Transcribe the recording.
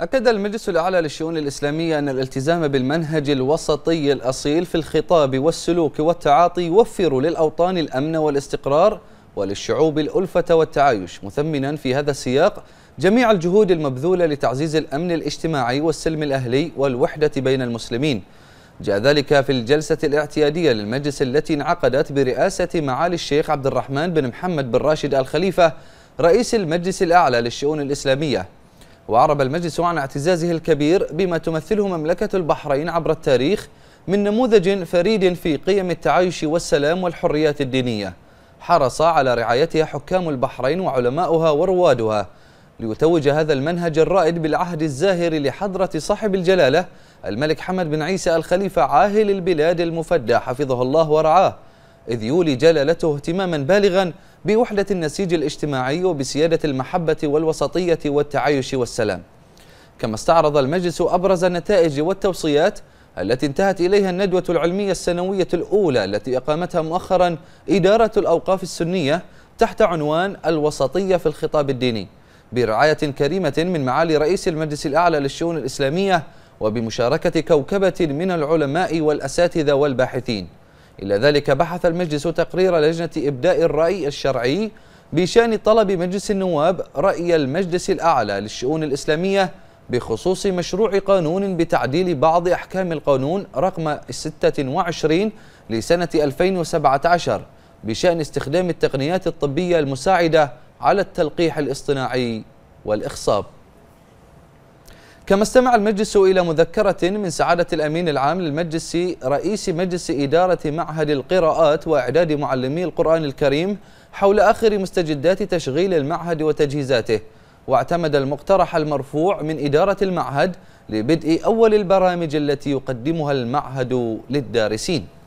أكد المجلس الأعلى للشؤون الإسلامية أن الالتزام بالمنهج الوسطي الأصيل في الخطاب والسلوك والتعاطي يوفر للأوطان الأمن والاستقرار وللشعوب الألفة والتعايش مثمنا في هذا السياق جميع الجهود المبذولة لتعزيز الأمن الاجتماعي والسلم الأهلي والوحدة بين المسلمين جاء ذلك في الجلسة الاعتيادية للمجلس التي انعقدت برئاسة معالي الشيخ عبد الرحمن بن محمد بن راشد الخليفة رئيس المجلس الأعلى للشؤون الإسلامية وأعرب المجلس عن اعتزازه الكبير بما تمثله مملكة البحرين عبر التاريخ من نموذج فريد في قيم التعايش والسلام والحريات الدينية حرص على رعايتها حكام البحرين وعلماؤها وروادها ليتوج هذا المنهج الرائد بالعهد الزاهر لحضرة صاحب الجلالة الملك حمد بن عيسى الخليفة عاهل البلاد المفدى حفظه الله ورعاه إذ يولي جلالته اهتماما بالغا بوحدة النسيج الاجتماعي وبسيادة المحبة والوسطية والتعايش والسلام كما استعرض المجلس أبرز النتائج والتوصيات التي انتهت إليها الندوة العلمية السنوية الأولى التي أقامتها مؤخرا إدارة الأوقاف السنية تحت عنوان الوسطية في الخطاب الديني برعاية كريمة من معالي رئيس المجلس الأعلى للشؤون الإسلامية وبمشاركة كوكبة من العلماء والأساتذة والباحثين إلى ذلك بحث المجلس تقرير لجنة إبداء الرأي الشرعي بشأن طلب مجلس النواب رأي المجلس الأعلى للشؤون الإسلامية بخصوص مشروع قانون بتعديل بعض أحكام القانون رقم 26 لسنة 2017 بشأن استخدام التقنيات الطبية المساعدة على التلقيح الاصطناعي والإخصاب كما استمع المجلس إلى مذكرة من سعادة الأمين العام للمجلس رئيس مجلس إدارة معهد القراءات وإعداد معلمي القرآن الكريم حول آخر مستجدات تشغيل المعهد وتجهيزاته واعتمد المقترح المرفوع من إدارة المعهد لبدء أول البرامج التي يقدمها المعهد للدارسين